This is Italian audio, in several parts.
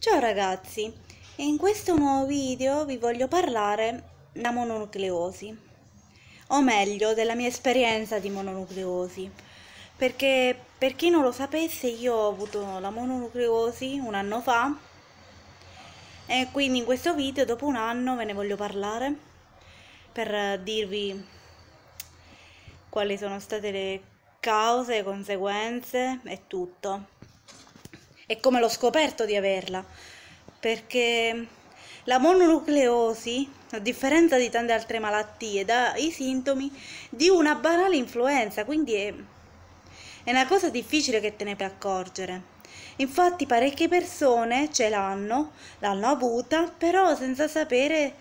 Ciao ragazzi, in questo nuovo video vi voglio parlare della mononucleosi, o meglio della mia esperienza di mononucleosi, perché per chi non lo sapesse io ho avuto la mononucleosi un anno fa e quindi in questo video dopo un anno ve ne voglio parlare per dirvi quali sono state le cause, conseguenze e tutto e come l'ho scoperto di averla, perché la mononucleosi, a differenza di tante altre malattie, dà i sintomi di una banale influenza, quindi è, è una cosa difficile che te ne puoi accorgere. Infatti parecchie persone ce l'hanno, l'hanno avuta, però senza sapere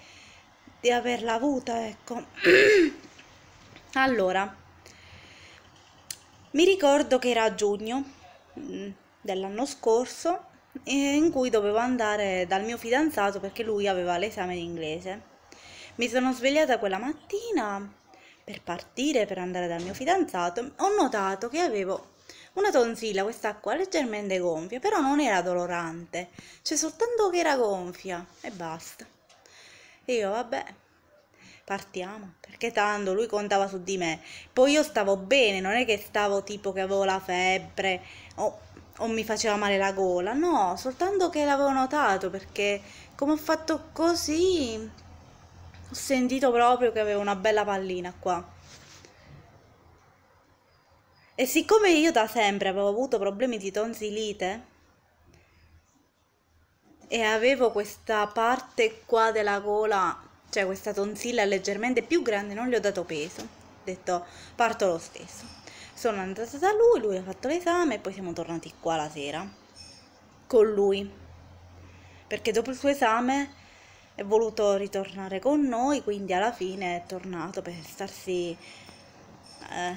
di averla avuta, ecco. allora, mi ricordo che era a giugno, mm, dell'anno scorso in cui dovevo andare dal mio fidanzato perché lui aveva l'esame in inglese. Mi sono svegliata quella mattina per partire, per andare dal mio fidanzato, ho notato che avevo una tonsilla, questa qua leggermente gonfia, però non era dolorante, cioè soltanto che era gonfia e basta. E io vabbè, partiamo, perché tanto lui contava su di me. Poi io stavo bene, non è che stavo tipo che avevo la febbre o o mi faceva male la gola, no, soltanto che l'avevo notato perché come ho fatto così ho sentito proprio che avevo una bella pallina qua. E siccome io da sempre avevo avuto problemi di tonsilite e avevo questa parte qua della gola, cioè questa tonsilla leggermente più grande, non gli ho dato peso, ho detto parto lo stesso. Sono andata da lui, lui ha fatto l'esame e poi siamo tornati qua la sera con lui. Perché dopo il suo esame è voluto ritornare con noi, quindi alla fine è tornato per starsi eh,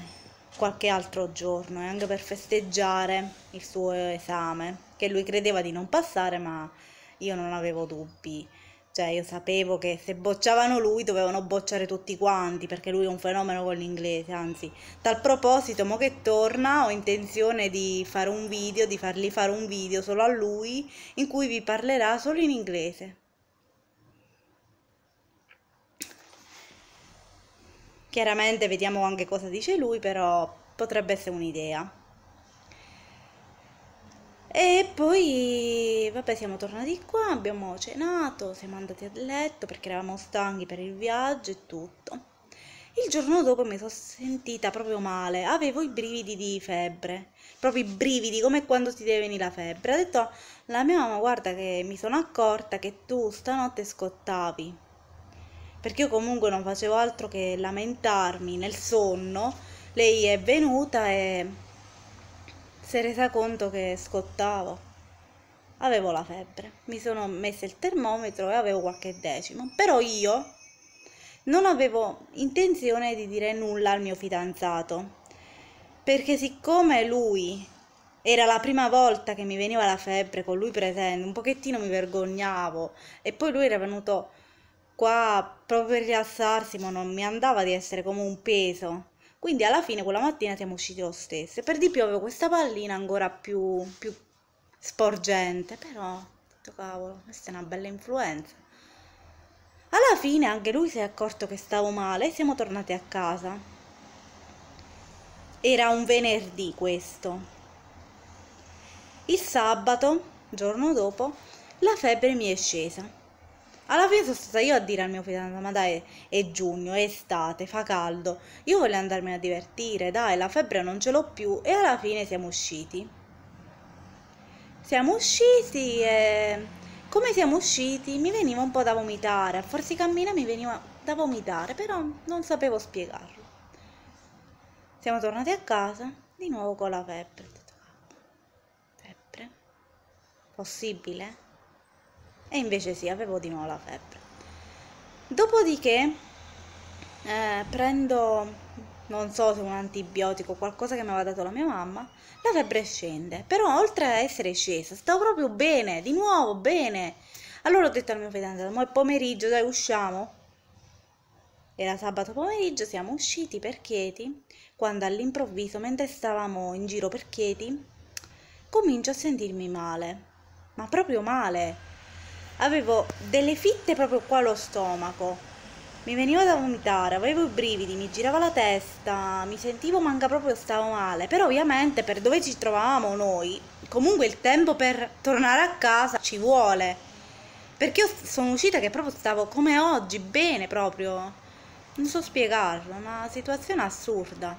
qualche altro giorno e anche per festeggiare il suo esame, che lui credeva di non passare, ma io non avevo dubbi. Cioè io sapevo che se bocciavano lui dovevano bocciare tutti quanti perché lui è un fenomeno con l'inglese, anzi. Tal proposito, mo che torna, ho intenzione di fare un video, di fargli fare un video solo a lui in cui vi parlerà solo in inglese. Chiaramente vediamo anche cosa dice lui, però potrebbe essere un'idea. E poi, vabbè, siamo tornati qua, abbiamo cenato, siamo andati a letto perché eravamo stanchi per il viaggio e tutto. Il giorno dopo mi sono sentita proprio male, avevo i brividi di febbre, proprio i brividi come quando ti deve venire la febbre. Ha detto la mia mamma, guarda che mi sono accorta che tu stanotte scottavi, perché io comunque non facevo altro che lamentarmi nel sonno. Lei è venuta e si è resa conto che scottavo. Avevo la febbre, mi sono messa il termometro e avevo qualche decimo, però io non avevo intenzione di dire nulla al mio fidanzato, perché siccome lui era la prima volta che mi veniva la febbre con lui presente, un pochettino mi vergognavo e poi lui era venuto qua proprio per rialzarsi, ma non mi andava di essere come un peso quindi alla fine quella mattina siamo usciti lo stesso. Per di più avevo questa pallina ancora più, più sporgente, però ho detto cavolo, questa è una bella influenza. Alla fine anche lui si è accorto che stavo male e siamo tornati a casa. Era un venerdì questo. Il sabato, giorno dopo, la febbre mi è scesa alla fine sono stata io a dire al mio fidanzato, ma dai, è giugno, è estate, fa caldo, io voglio andarmene a divertire, dai, la febbre non ce l'ho più e alla fine siamo usciti. Siamo usciti e... Come siamo usciti mi veniva un po' da vomitare, a farsi camminare mi veniva da vomitare, però non sapevo spiegarlo. Siamo tornati a casa, di nuovo con la febbre. Febbre? Possibile? e invece sì, avevo di nuovo la febbre. Dopodiché eh, prendo, non so se un antibiotico, qualcosa che mi aveva dato la mia mamma, la febbre scende, però oltre a essere scesa, stavo proprio bene, di nuovo bene. Allora ho detto al mio fidanzato, ma è pomeriggio, dai usciamo. Era sabato pomeriggio, siamo usciti per Chieti, quando all'improvviso, mentre stavamo in giro per Chieti, comincio a sentirmi male, ma proprio male avevo delle fitte proprio qua allo stomaco, mi veniva da vomitare, avevo i brividi, mi girava la testa, mi sentivo manca proprio, stavo male, però ovviamente per dove ci trovavamo noi, comunque il tempo per tornare a casa ci vuole, perché io sono uscita che proprio stavo come oggi, bene proprio, non so spiegarlo, una situazione assurda.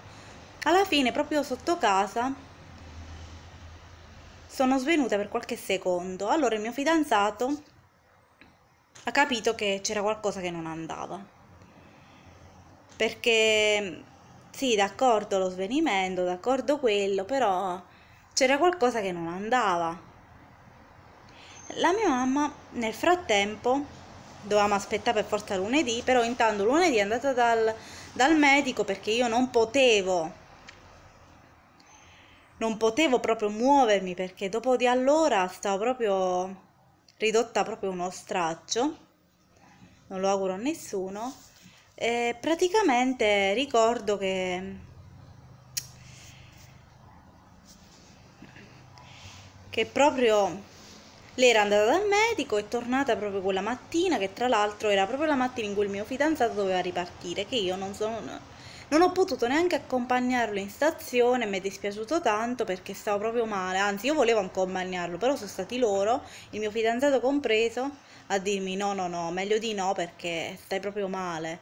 Alla fine proprio sotto casa sono svenuta per qualche secondo, allora il mio fidanzato ha capito che c'era qualcosa che non andava. Perché sì, d'accordo lo svenimento, d'accordo quello, però c'era qualcosa che non andava. La mia mamma nel frattempo dovevamo aspettare per forza lunedì, però intanto lunedì è andata dal, dal medico perché io non potevo non potevo proprio muovermi perché dopo di allora stavo proprio ridotta proprio uno straccio, non lo auguro a nessuno, e praticamente ricordo che, che proprio lei era andata dal medico e tornata proprio quella mattina, che tra l'altro era proprio la mattina in cui il mio fidanzato doveva ripartire, che io non sono non ho potuto neanche accompagnarlo in stazione, mi è dispiaciuto tanto perché stavo proprio male, anzi io volevo accompagnarlo, però sono stati loro, il mio fidanzato compreso, a dirmi no, no, no, meglio di no perché stai proprio male.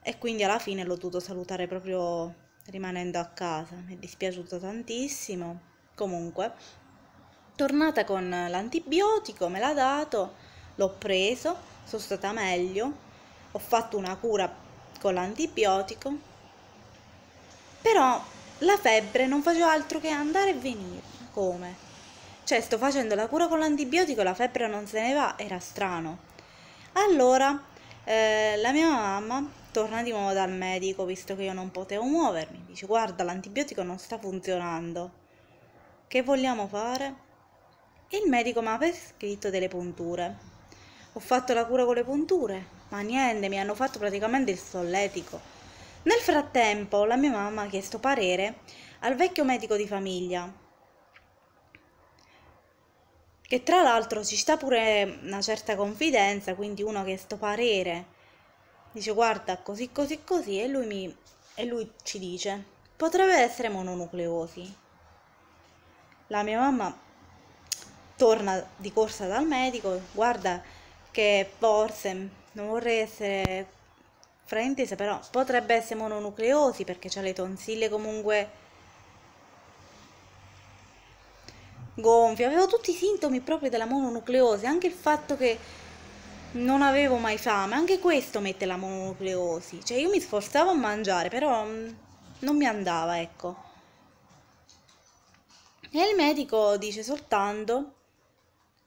E quindi alla fine l'ho dovuto salutare proprio rimanendo a casa, mi è dispiaciuto tantissimo. Comunque, tornata con l'antibiotico, me l'ha dato, l'ho preso, sono stata meglio, ho fatto una cura con l'antibiotico, però la febbre non faceva altro che andare e venire. Come? Cioè, sto facendo la cura con l'antibiotico la febbre non se ne va, era strano. Allora, eh, la mia mamma torna di nuovo dal medico, visto che io non potevo muovermi. Dice, guarda, l'antibiotico non sta funzionando. Che vogliamo fare? Il medico mi ha prescritto delle punture. Ho fatto la cura con le punture, ma niente, mi hanno fatto praticamente il solletico. Nel frattempo la mia mamma ha chiesto parere al vecchio medico di famiglia, che tra l'altro ci sta pure una certa confidenza, quindi uno ha chiesto parere, dice guarda così così così e lui, mi, e lui ci dice potrebbe essere mononucleosi. La mia mamma torna di corsa dal medico, guarda che forse non vorrei essere fraintesa, però potrebbe essere mononucleosi perché ha le tonsille comunque gonfie, avevo tutti i sintomi proprio della mononucleosi, anche il fatto che non avevo mai fame, anche questo mette la mononucleosi, cioè io mi sforzavo a mangiare, però mm, non mi andava, ecco. E il medico dice soltanto,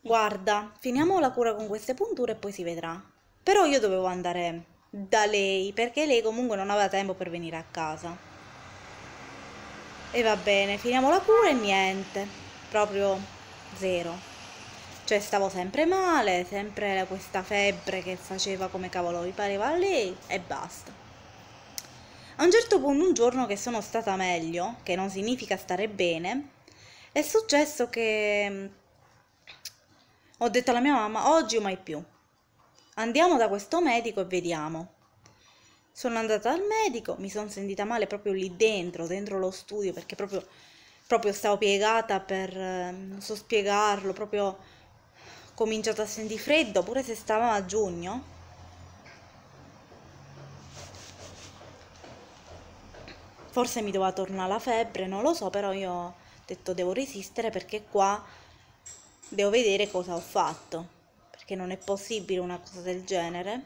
guarda, finiamo la cura con queste punture e poi si vedrà. Però io dovevo andare da lei perché lei comunque non aveva tempo per venire a casa. E va bene, finiamo la cura e niente, proprio zero. Cioè stavo sempre male, sempre questa febbre che faceva come cavolo mi pareva a lei e basta. A un certo punto un giorno che sono stata meglio, che non significa stare bene, è successo che mm, ho detto alla mia mamma oggi o mai più. Andiamo da questo medico e vediamo. Sono andata dal medico, mi sono sentita male proprio lì dentro, dentro lo studio, perché proprio, proprio stavo piegata per, ehm, non so spiegarlo, proprio ho cominciato a sentire freddo, pure se stavamo a giugno. Forse mi doveva tornare la febbre, non lo so, però io ho detto devo resistere perché qua devo vedere cosa ho fatto perché non è possibile una cosa del genere.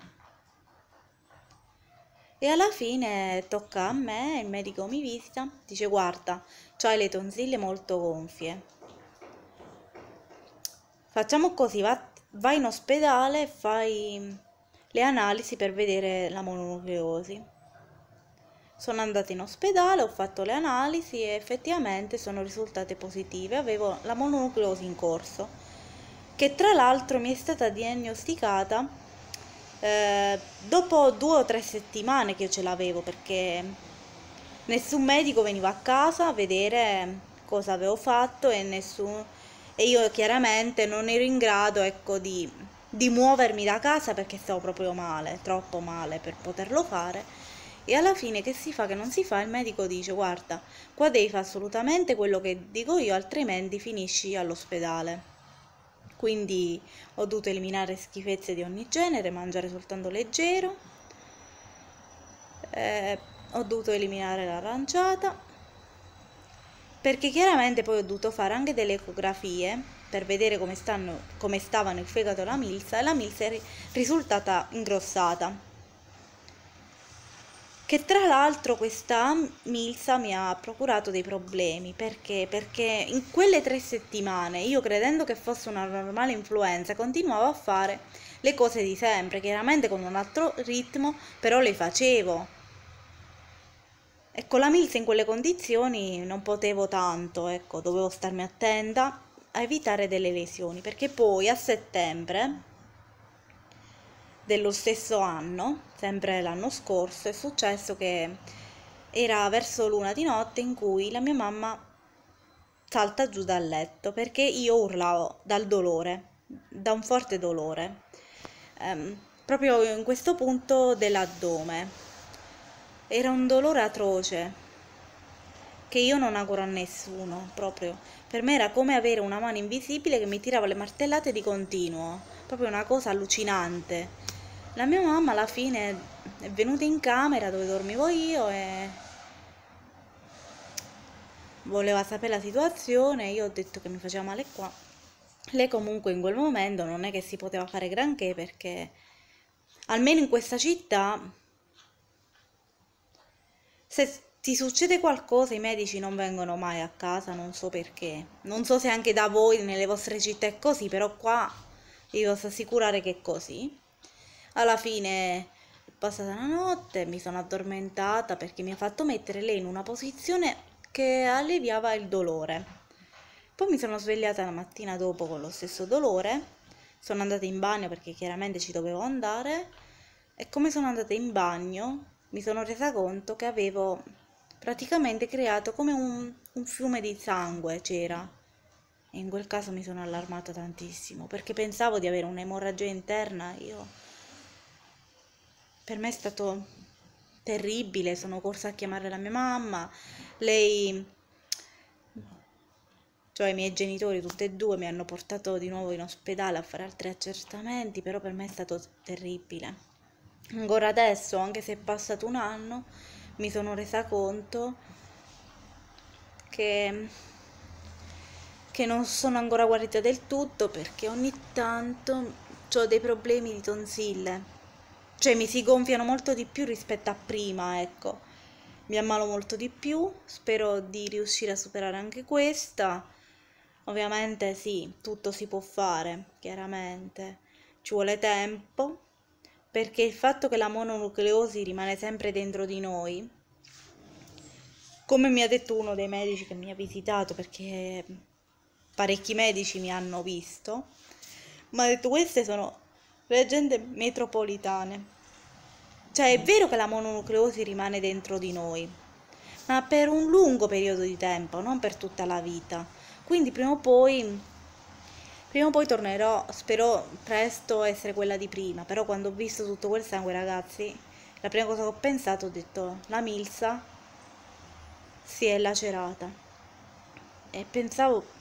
E alla fine tocca a me, il medico mi visita, dice guarda, hai le tonsille molto gonfie. Facciamo così, va, vai in ospedale e fai le analisi per vedere la mononucleosi. Sono andata in ospedale, ho fatto le analisi e effettivamente sono risultate positive, avevo la mononucleosi in corso che tra l'altro mi è stata diagnosticata eh, dopo due o tre settimane che ce l'avevo perché nessun medico veniva a casa a vedere cosa avevo fatto e, nessun, e io chiaramente non ero in grado ecco, di, di muovermi da casa perché stavo proprio male, troppo male per poterlo fare. E alla fine che si fa che non si fa, il medico dice guarda, qua devi fare assolutamente quello che dico io, altrimenti finisci all'ospedale quindi ho dovuto eliminare schifezze di ogni genere, mangiare soltanto leggero, eh, ho dovuto eliminare l'aranciata, perché chiaramente poi ho dovuto fare anche delle ecografie per vedere come, stanno, come stavano il fegato e la milza e la milza è risultata ingrossata che tra l'altro questa Milsa mi ha procurato dei problemi perché? perché in quelle tre settimane io credendo che fosse una normale influenza continuavo a fare le cose di sempre chiaramente con un altro ritmo però le facevo e con la Milsa in quelle condizioni non potevo tanto ecco dovevo starmi attenta a evitare delle lesioni perché poi a settembre dello stesso anno, sempre l'anno scorso, è successo che era verso l'una di notte in cui la mia mamma salta giù dal letto perché io urlavo dal dolore, da un forte dolore, ehm, proprio in questo punto dell'addome. Era un dolore atroce che io non auguro a nessuno, proprio. Per me era come avere una mano invisibile che mi tirava le martellate di continuo, proprio una cosa allucinante. La mia mamma alla fine è venuta in camera dove dormivo io e voleva sapere la situazione, io ho detto che mi faceva male qua. Lei comunque in quel momento non è che si poteva fare granché perché almeno in questa città se ti succede qualcosa i medici non vengono mai a casa, non so perché. Non so se anche da voi nelle vostre città è così, però qua vi posso assicurare che è così alla fine è passata la notte, mi sono addormentata perché mi ha fatto mettere lei in una posizione che alleviava il dolore. Poi mi sono svegliata la mattina dopo con lo stesso dolore, sono andata in bagno perché chiaramente ci dovevo andare e come sono andata in bagno mi sono resa conto che avevo praticamente creato come un, un fiume di sangue c'era. E in quel caso mi sono allarmata tantissimo perché pensavo di avere un'emorragia interna io per me è stato terribile, sono corsa a chiamare la mia mamma, lei, cioè i miei genitori tutti e due mi hanno portato di nuovo in ospedale a fare altri accertamenti, però per me è stato terribile. Ancora adesso, anche se è passato un anno, mi sono resa conto che, che non sono ancora guarita del tutto perché ogni tanto ho dei problemi di tonsille cioè mi si gonfiano molto di più rispetto a prima, ecco. Mi ammalo molto di più, spero di riuscire a superare anche questa. Ovviamente sì, tutto si può fare, chiaramente. Ci vuole tempo, perché il fatto che la mononucleosi rimane sempre dentro di noi, come mi ha detto uno dei medici che mi ha visitato, perché parecchi medici mi hanno visto, mi ha detto queste sono leggende metropolitane. Cioè è vero che la mononucleosi rimane dentro di noi, ma per un lungo periodo di tempo, non per tutta la vita. Quindi prima o poi, prima o poi tornerò, spero presto essere quella di prima, però quando ho visto tutto quel sangue ragazzi, la prima cosa che ho pensato ho detto la Milsa si è lacerata e pensavo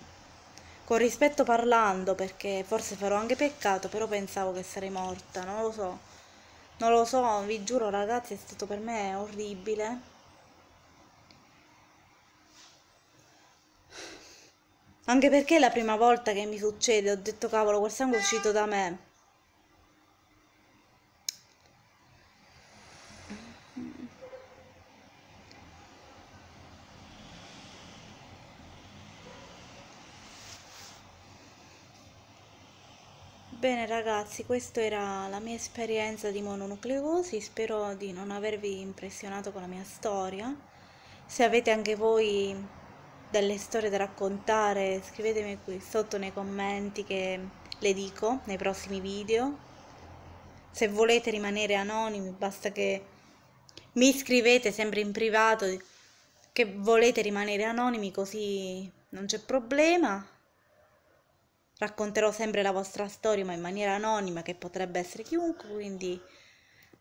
con rispetto parlando, perché forse farò anche peccato, però pensavo che sarei morta, non lo so. Non lo so, vi giuro ragazzi, è stato per me orribile. Anche perché è la prima volta che mi succede, ho detto cavolo, quel sangue è uscito da me. Bene ragazzi, questa era la mia esperienza di mononucleosi, spero di non avervi impressionato con la mia storia. Se avete anche voi delle storie da raccontare, scrivetemi qui sotto nei commenti che le dico nei prossimi video. Se volete rimanere anonimi, basta che mi scrivete sempre in privato che volete rimanere anonimi così non c'è problema racconterò sempre la vostra storia ma in maniera anonima che potrebbe essere chiunque, quindi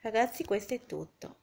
ragazzi questo è tutto.